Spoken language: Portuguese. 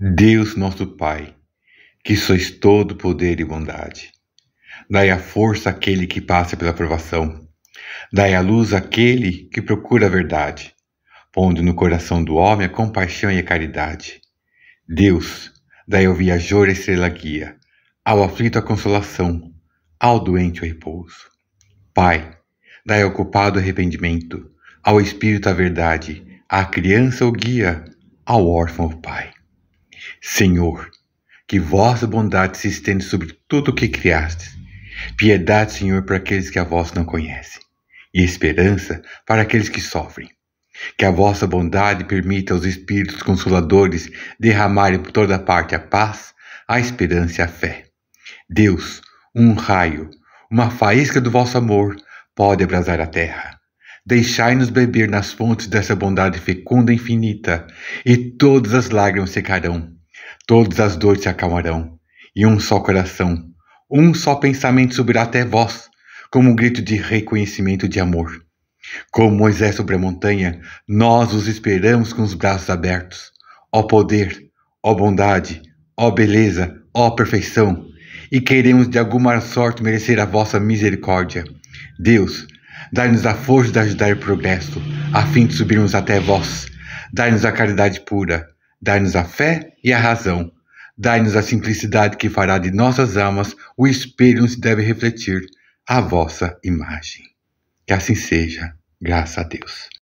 Deus nosso Pai, que sois todo poder e bondade, dai a força àquele que passa pela provação, dai a luz àquele que procura a verdade, pondo no coração do homem a compaixão e a caridade. Deus, dai ao viajor a estrela guia, ao aflito a consolação, ao doente o repouso. Pai, dai ao culpado arrependimento, ao espírito a verdade, à criança o guia, ao órfão o pai. Senhor, que vossa bondade se estende sobre tudo o que criastes. Piedade, Senhor, para aqueles que a vós não conhecem, e esperança para aqueles que sofrem. Que a vossa bondade permita aos Espíritos Consoladores derramarem por toda parte a paz, a esperança e a fé. Deus, um raio, uma faísca do vosso amor pode abrasar a terra. Deixai-nos beber nas fontes dessa bondade fecunda e infinita, e todas as lágrimas secarão Todas as dores se acalmarão, e um só coração, um só pensamento subirá até vós, como um grito de reconhecimento de amor. Como Moisés sobre a montanha, nós os esperamos com os braços abertos. Ó poder, ó bondade, ó beleza, ó perfeição, e queremos de alguma sorte merecer a vossa misericórdia. Deus, dai-nos a força de ajudar o progresso, a fim de subirmos até vós. Dai-nos a caridade pura, Dai-nos a fé e a razão. Dai-nos a simplicidade que fará de nossas almas o espelho onde se deve refletir a vossa imagem. Que assim seja, graças a Deus.